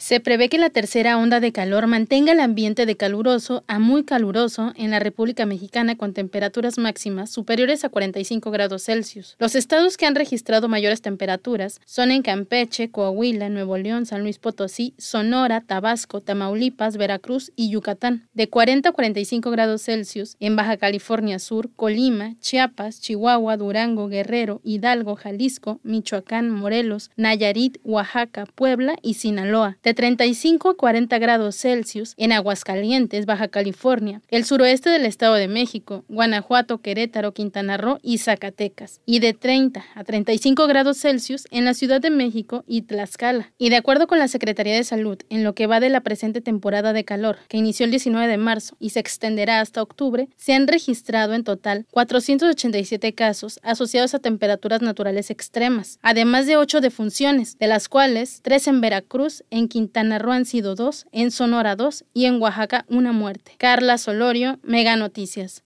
Se prevé que la tercera onda de calor mantenga el ambiente de caluroso a muy caluroso en la República Mexicana con temperaturas máximas superiores a 45 grados Celsius. Los estados que han registrado mayores temperaturas son en Campeche, Coahuila, Nuevo León, San Luis Potosí, Sonora, Tabasco, Tamaulipas, Veracruz y Yucatán, de 40 a 45 grados Celsius en Baja California Sur, Colima, Chiapas, Chihuahua, Durango, Guerrero, Hidalgo, Jalisco, Michoacán, Morelos, Nayarit, Oaxaca, Puebla y Sinaloa de 35 a 40 grados Celsius en Aguascalientes, Baja California, el suroeste del Estado de México, Guanajuato, Querétaro, Quintana Roo y Zacatecas, y de 30 a 35 grados Celsius en la Ciudad de México y Tlaxcala. Y de acuerdo con la Secretaría de Salud, en lo que va de la presente temporada de calor, que inició el 19 de marzo y se extenderá hasta octubre, se han registrado en total 487 casos asociados a temperaturas naturales extremas, además de 8 defunciones, de las cuales 3 en Veracruz, en Quintana Quintana Roo han sido dos, en Sonora dos y en Oaxaca una muerte. Carla Solorio, Mega Noticias.